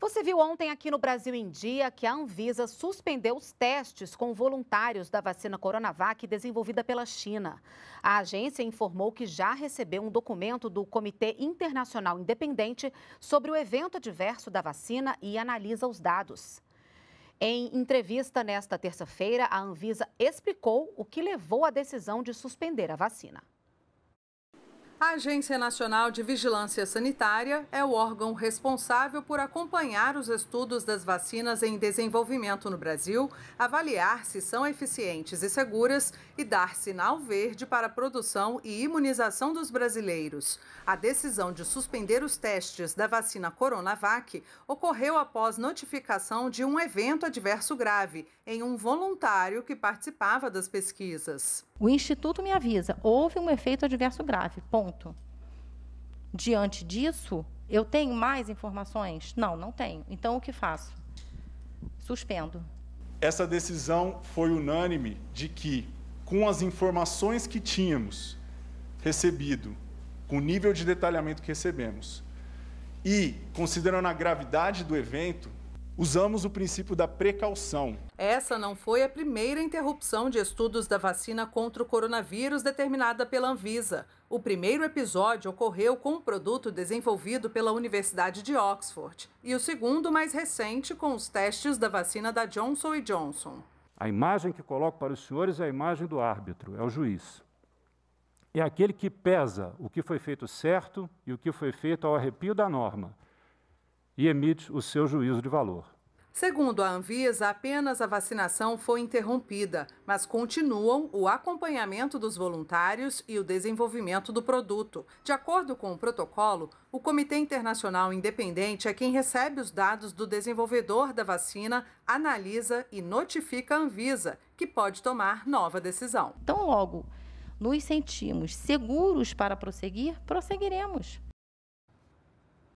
Você viu ontem aqui no Brasil em Dia que a Anvisa suspendeu os testes com voluntários da vacina Coronavac desenvolvida pela China. A agência informou que já recebeu um documento do Comitê Internacional Independente sobre o evento adverso da vacina e analisa os dados. Em entrevista nesta terça-feira, a Anvisa explicou o que levou à decisão de suspender a vacina. A Agência Nacional de Vigilância Sanitária é o órgão responsável por acompanhar os estudos das vacinas em desenvolvimento no Brasil, avaliar se são eficientes e seguras e dar sinal verde para a produção e imunização dos brasileiros. A decisão de suspender os testes da vacina Coronavac ocorreu após notificação de um evento adverso grave em um voluntário que participava das pesquisas. O Instituto me avisa, houve um efeito adverso grave, ponto. Ponto. Diante disso, eu tenho mais informações? Não, não tenho. Então o que faço? Suspendo. Essa decisão foi unânime de que, com as informações que tínhamos recebido, com o nível de detalhamento que recebemos, e considerando a gravidade do evento, usamos o princípio da precaução. Essa não foi a primeira interrupção de estudos da vacina contra o coronavírus determinada pela Anvisa. O primeiro episódio ocorreu com um produto desenvolvido pela Universidade de Oxford e o segundo, mais recente, com os testes da vacina da Johnson Johnson. A imagem que coloco para os senhores é a imagem do árbitro, é o juiz. É aquele que pesa o que foi feito certo e o que foi feito ao arrepio da norma e emite o seu juízo de valor. Segundo a Anvisa, apenas a vacinação foi interrompida, mas continuam o acompanhamento dos voluntários e o desenvolvimento do produto. De acordo com o protocolo, o Comitê Internacional Independente é quem recebe os dados do desenvolvedor da vacina, analisa e notifica a Anvisa, que pode tomar nova decisão. Então, logo nos sentimos seguros para prosseguir, prosseguiremos.